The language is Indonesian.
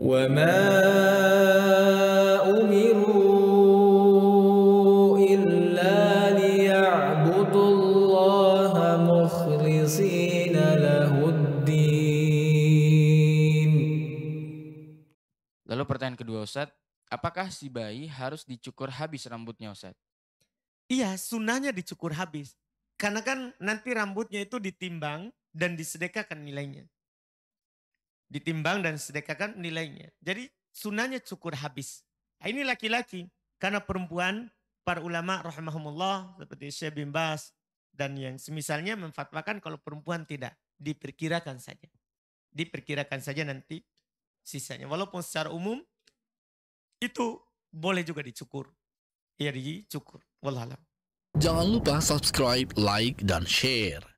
وما أمروا إلا ليعبدوا الله مخلصين له الدين Lalu pertanyaan kedua Ustadz, apakah si bayi harus dicukur habis rambutnya Ustadz? Iya, sunahnya dicukur habis. Karena kan nanti rambutnya itu ditimbang dan disedekahkan nilainya. Ditimbang dan sedekahkan nilainya. Jadi sunahnya cukur habis. Nah, ini laki-laki. Karena perempuan, para ulama rahimahumullah seperti Syekh bin Bas dan yang semisalnya memfatwakan kalau perempuan tidak. Diperkirakan saja. Diperkirakan saja nanti sisanya. Walaupun secara umum itu boleh juga dicukur. Ya cukur. Wallahualam. Jangan lupa subscribe, like, dan share.